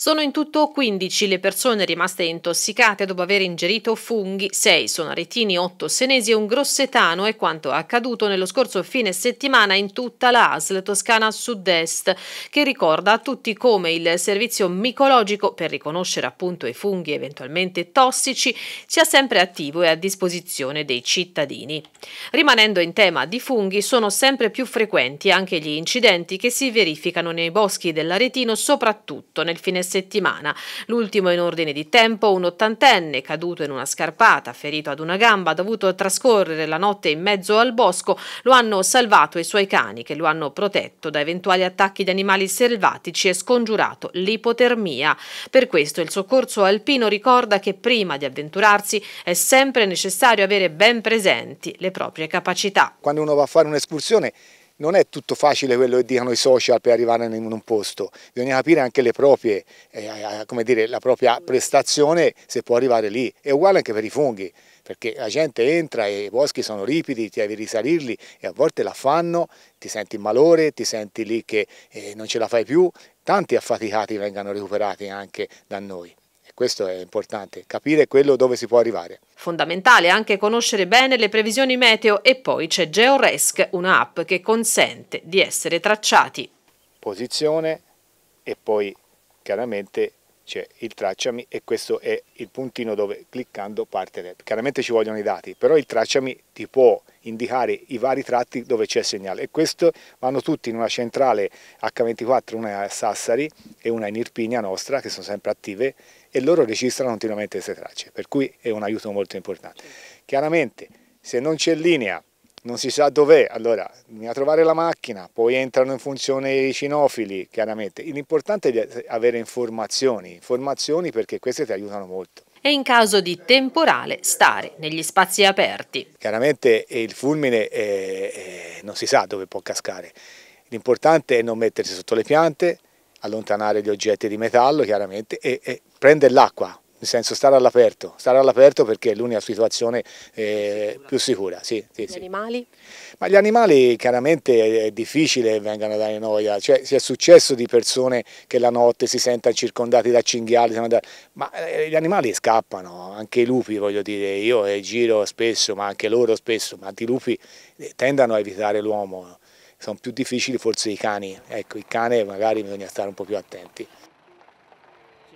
Sono in tutto 15 le persone rimaste intossicate dopo aver ingerito funghi, 6 sono aretini, 8 senesi e un grossetano è quanto accaduto nello scorso fine settimana in tutta la ASL Toscana Sud-Est, che ricorda a tutti come il servizio micologico per riconoscere appunto i funghi eventualmente tossici sia sempre attivo e a disposizione dei cittadini. Rimanendo in tema di funghi, sono sempre più frequenti anche gli incidenti che si verificano nei boschi dell'aretino, soprattutto nel fine settimana. L'ultimo in ordine di tempo, un ottantenne caduto in una scarpata, ferito ad una gamba, ha dovuto trascorrere la notte in mezzo al bosco. Lo hanno salvato i suoi cani che lo hanno protetto da eventuali attacchi di animali selvatici e scongiurato l'ipotermia. Per questo il soccorso alpino ricorda che prima di avventurarsi è sempre necessario avere ben presenti le proprie capacità. Quando uno va a fare un'escursione non è tutto facile quello che dicono i social per arrivare in un posto, bisogna capire anche le proprie, eh, come dire, la propria prestazione se può arrivare lì, è uguale anche per i funghi, perché la gente entra e i boschi sono ripidi, ti devi risalirli e a volte la fanno, ti senti in malore, ti senti lì che eh, non ce la fai più, tanti affaticati vengono recuperati anche da noi. Questo è importante, capire quello dove si può arrivare. Fondamentale anche conoscere bene le previsioni meteo e poi c'è GeoResk, un'app che consente di essere tracciati. Posizione e poi chiaramente c'è il tracciami e questo è il puntino dove cliccando parte l'app. Chiaramente ci vogliono i dati, però il tracciami ti può indicare i vari tratti dove c'è il segnale e questo vanno tutti in una centrale H24, una a Sassari e una in Irpinia nostra che sono sempre attive e loro registrano continuamente queste tracce, per cui è un aiuto molto importante. Chiaramente se non c'è linea non si sa dov'è, allora bisogna trovare la macchina, poi entrano in funzione i cinofili chiaramente, l'importante è avere informazioni, informazioni perché queste ti aiutano molto. E in caso di temporale stare negli spazi aperti. Chiaramente eh, il fulmine eh, eh, non si sa dove può cascare, l'importante è non mettersi sotto le piante, allontanare gli oggetti di metallo chiaramente e, e prendere l'acqua nel senso stare all'aperto, stare all'aperto perché è l'unica situazione eh, più sicura. Sì, sì, gli sì. animali? Ma gli animali chiaramente è difficile che vengano a dare noia, cioè si è successo di persone che la notte si sentono circondati da cinghiali, ma eh, gli animali scappano, anche i lupi voglio dire, io eh, giro spesso ma anche loro spesso, ma i lupi eh, tendono a evitare l'uomo, sono più difficili forse i cani, ecco i cani magari bisogna stare un po' più attenti.